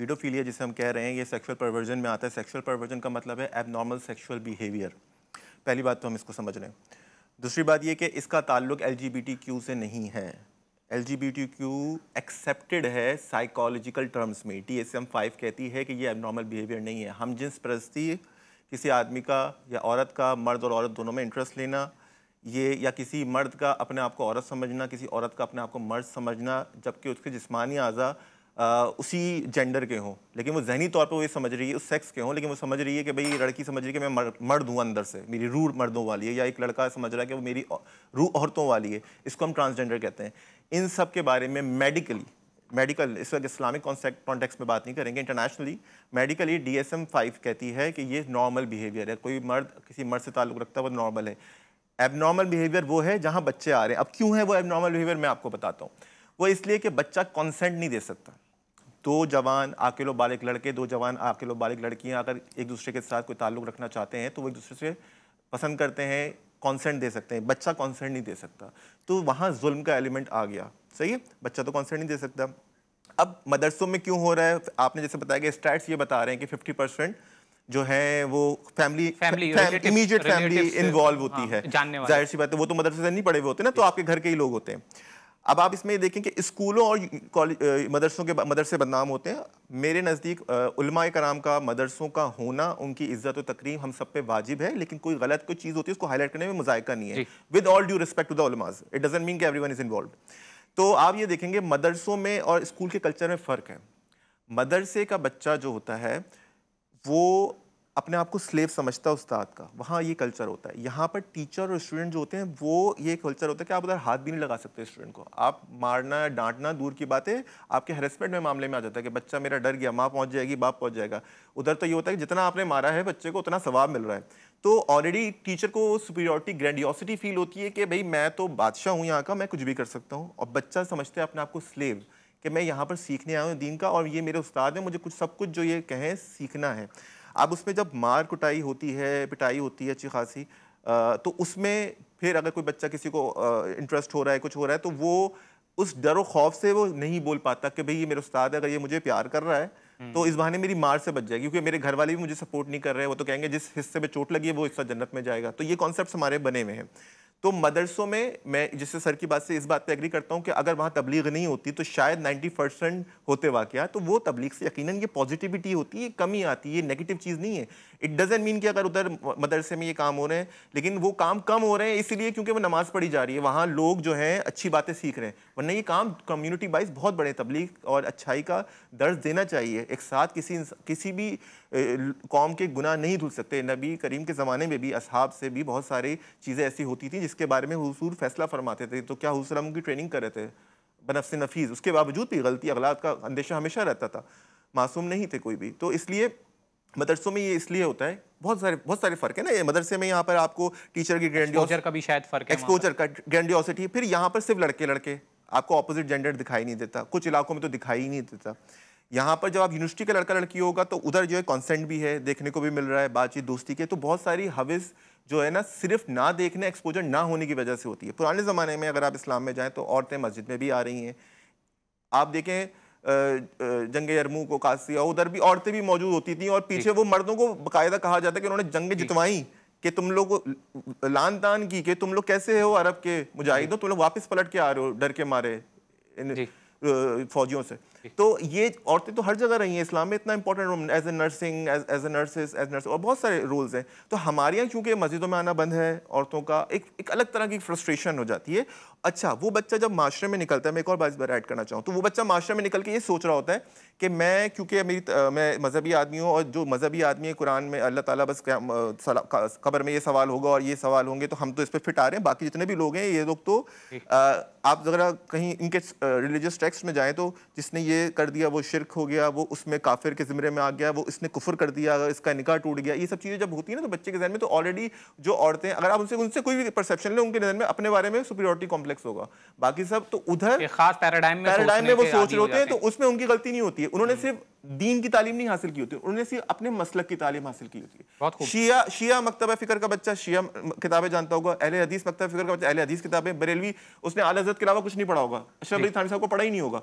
Paedophilia जिसे हम कह रहे हैं ये सेक्सुअल परवर्जन में आता है सेक्सुअल परवर्जन का मतलब है एबनॉर्मल सेक्सुअल बिहेवियर पहली बात तो हम इसको समझ लें दूसरी बात ये कि इसका ताल्लुक एल से नहीं है एल एक्सेप्टेड है साइकोलॉजिकल टर्म्स में टी एस एम फाइव कहती है कि ये एबनॉर्मल बिहेवियर नहीं है हम जिस परस्ती किसी आदमी का या औरत का मर्द और औरत दोनों में इंटरेस्ट लेना ये या किसी मर्द का अपने आप को औरत समझना किसी औरत का अपने आप को मर्द समझना जबकि उसके जिस्मानी अज़ा उसी जेंडर के हों लेकिन वो जहनी तौर पर वो ये समझ रही है उस सेक्स के हों लेकिन वो समझ रही है कि भाई ये लड़की समझ रही है कि मैं मर्द हूँ अंदर से मेरी रूह मर्दों वाली है या एक लड़का समझ रहा है कि वो मेरी रूह औरतों वाली है इसको हम ट्रांसजेंडर कहते हैं इन सब के बारे में मेडिकली मेडिकल इस वक्त इस्लामिक कॉन्टेक्स में बात नहीं करेंगे internationally medically D S M five कहती है कि ये नॉर्मल बिहेवियर है कोई मर्द किसी मर्द से ताल्लुक़ रखता है वो नॉर्मल है एबनॉर्मल बिहेवियर वो है जहाँ बच्चे आ रहे हैं अब क्यों है वो एबनॉर्मल बिहेवियर मैं आपको बताता हूँ वो इसलिए कि बच्चा कॉन्सेंट नहीं दे सकता दो जवान अकेलो बालिक लड़के दो जवान अकेलो बालिक लड़कियाँ अगर एक दूसरे के साथ कोई ताल्लुक रखना चाहते हैं तो वो एक दूसरे से पसंद करते हैं कॉन्सेंट दे सकते हैं बच्चा कॉन्सेंट नहीं दे सकता तो वहाँ जुल्म का एलिमेंट आ गया सही है बच्चा तो कॉन्सेंट नहीं दे सकता अब मदरसों में क्यों हो रहा है आपने जैसे बताया कि स्टैट्स ये बता रहे हैं कि फिफ्टी परसेंट जो हाँ, है वो फैमिली इमीजिएट फैमिली इन्वॉल्व होती है जाहिर सी बात है वो तो मदरसे से नहीं पढ़े हुए होते ना तो आपके घर के ही लोग होते हैं अब आप इसमें देखें कि स्कूलों और मदरसों के मदरसे बदनाम होते हैं मेरे नज़दीक कराम का मदरसों का होना उनकी इज़्ज़त और तकरीम हम सब पे वाजिब है लेकिन कोई गलत कोई चीज़ होती है उसको हाईलाइट करने में मजायका नहीं है with all due respect to the उलमाज it doesn't mean everyone is involve तो आप ये देखेंगे मदरसों में और स्कूल के कल्चर में फ़र्क है मदरसे का बच्चा जो होता है वो अपने आप को स्लेव समझता है उस्ताद का वहाँ ये कल्चर होता है यहाँ पर टीचर और स्टूडेंट जो होते हैं वो ये कल्चर होता है कि आप उधर हाथ भी नहीं लगा सकते स्टूडेंट को आप मारना डांटना दूर की बात है आपके हेरेसमेंट में मामले में आ जाता है कि बच्चा मेरा डर गया माँ पहुँच जाएगी बाप पहुँच जाएगा उधर तो ये होता है कि जितना आपने मारा है बच्चे को उतना स्वाब मिल रहा है तो ऑलरेडी टीचर को सुपीरियोरिटी ग्रैंडियोसिटी फील होती है कि भाई मैं तो बादशाह हूँ यहाँ का मैं कुछ भी कर सकता हूँ और बच्चा समझते हैं अपने आप को स्लेव कि मैं यहाँ पर सीखने आया हूँ दीन का और ये मेरे उस्ताद हैं मुझे कुछ सब कुछ जो ये कहें सीखना है अब उसमें जब मार कुटाई होती है पिटाई होती है अच्छी खासी तो उसमें फिर अगर कोई बच्चा किसी को इंटरेस्ट हो रहा है कुछ हो रहा है तो वो उस डर और खौफ से वो नहीं बोल पाता कि भाई ये मेरा उस्ताद है अगर ये मुझे प्यार कर रहा है हम्म। तो इस बहाने मेरी मार से बच जाएगी क्योंकि मेरे घर वाले भी मुझे सपोर्ट नहीं कर रहे वो तो कहेंगे जिस हिस्से में चोट लगी है वो हिस्सा जन्नत में जाएगा तो ये कॉन्सेप्ट हमारे बने हुए हैं तो मदरसों में मैं जिससे सर की बात से इस बात पे एग्री करता हूँ कि अगर वहाँ तबलीग नहीं होती तो शायद 90 परसेंट होते वाक्य तो वो तबलीग से यकीनन ये पॉजिटिविटी होती है कमी आती है नेगेटिव चीज़ नहीं है इट डजेंट मीन कि अगर उधर मदरसे में ये काम हो रहे हैं लेकिन वो काम कम हो रहे हैं इसीलिए क्योंकि वो नमाज़ पढ़ी जा रही है वहाँ लोग जो हैं अच्छी बातें सीख रहे हैं वरना ये काम कम्यूनिटी वाइज बहुत बड़े तबलीग और अच्छाई का दर्ज देना चाहिए एक साथ किसी किसी भी कौम के गुनाह नहीं धुल सकते नबी करीम के ज़माने में भी असहाब से भी बहुत सारी चीज़ें ऐसी होती थी इसके बारे में हुसूर फैसला फरमाते थे तो क्या हुसराम की ट्रेनिंग कर रहे थे बनफ़ नफीस उसके बावजूद भी गलती अगलात का अंदेशा हमेशा रहता था मासूम नहीं थे कोई भी तो इसलिए मदरसों में ये इसलिए होता है बहुत सारे बहुत सारे फ़र्क है ना ये मदरसे में यहाँ पर आपको टीचर की ग्रैंडियोजर का भी शायद फ़र्क है एक्सपोजर का ग्रैंडियोसिटी फिर यहाँ पर सिर्फ लड़के लड़के आपको अपोजिट जेंडर दिखाई नहीं देता कुछ इलाकों में तो दिखाई ही नहीं देता यहाँ पर जब आप यूनिवर्सिटी का लड़का लड़की होगा तो उधर जो है कॉन्सेंट भी है देखने को भी मिल रहा है बातचीत दोस्ती के तो बहुत सारी हविस जो है ना सिर्फ ना देखने एक्सपोजर ना होने की वजह से होती है पुराने ज़माने में अगर आप इस्लाम में जाएँ तो औरतें मस्जिद में भी आ रही हैं आप देखें जंग यरमू को कासिया उधर भी औरतें भी मौजूद होती थी और पीछे वो मर्दों को बाकायदा कहा जाता है कि उन्होंने जंगें जितवाई कि तुम लोग लान तान की कि तुम लोग कैसे हो अरब के मुजाहिदों तुम लोग वापस पलट के आ रहे हो डर के मारे फौजियों से तो ये औरतें तो हर जगह रही हैं इस्लाम में इतना important role as a nursing as a nurses as nurse और बहुत सारे रोल्स हैं तो हमारे यहाँ क्योंकि मस्जिदों में आना बंद है औरतों का एक एक अलग तरह की फ्रस्ट्रेशन हो जाती है अच्छा वो बच्चा जब माशरे में निकलता है मैं एक और बात बार ऐड करना चाहूँ तो वो बच्चा माशरे में निकल के ये सोच रहा होता है कि मैं क्योंकि मेरी मैं मजहबी आदमी हूँ और जो मजहबी आदमी है कुरान में अल्लाह ताला बस कबर में ये सवाल होगा और ये सवाल होंगे तो हम तो इस पर फिट आ रहे हैं बाकी जितने भी लोग हैं ये लोग तो आ, आप जरा कहीं इनके रिलीजियस टेक्स्ट में जाएँ तो जिसने ये कर दिया वो शिरक हो गया वो उसमें काफिर के ज़िमरे में आ गया वो इसने कुफर कर दिया इसका निकाह टूट गया ये सब चीज़ें जब होती है ना तो बच्चे के जहन में तो ऑलरेडी जो औरतें अगर आप उनसे उनसे कोई भी परसेप्शन लें उनके जहन में अपने बारे में सुपीरियॉरिटी कॉम्प्लेक्स कॉम्प्लेक्स होगा बाकी सब तो उधर खास पैराडाइम पैराडाइम में वो सोच रहे होते हैं तो उसमें उनकी गलती नहीं होती है उन्होंने हम्म। सिर्फ दीन की तालीम नहीं हासिल की होती उन्होंने सिर्फ अपने मसलक की तालीम हासिल की होती है शिया शिया मकतबा फिक्र का बच्चा शिया किताबें जानता होगा अहले हदीस मकतबा फिक्र का बच्चा अहले हदीस किताबें बरेलवी उसने आल हजरत के अलावा कुछ नहीं पढ़ा होगा अशरफ अली थानी साहब को पढ़ा ही नहीं होगा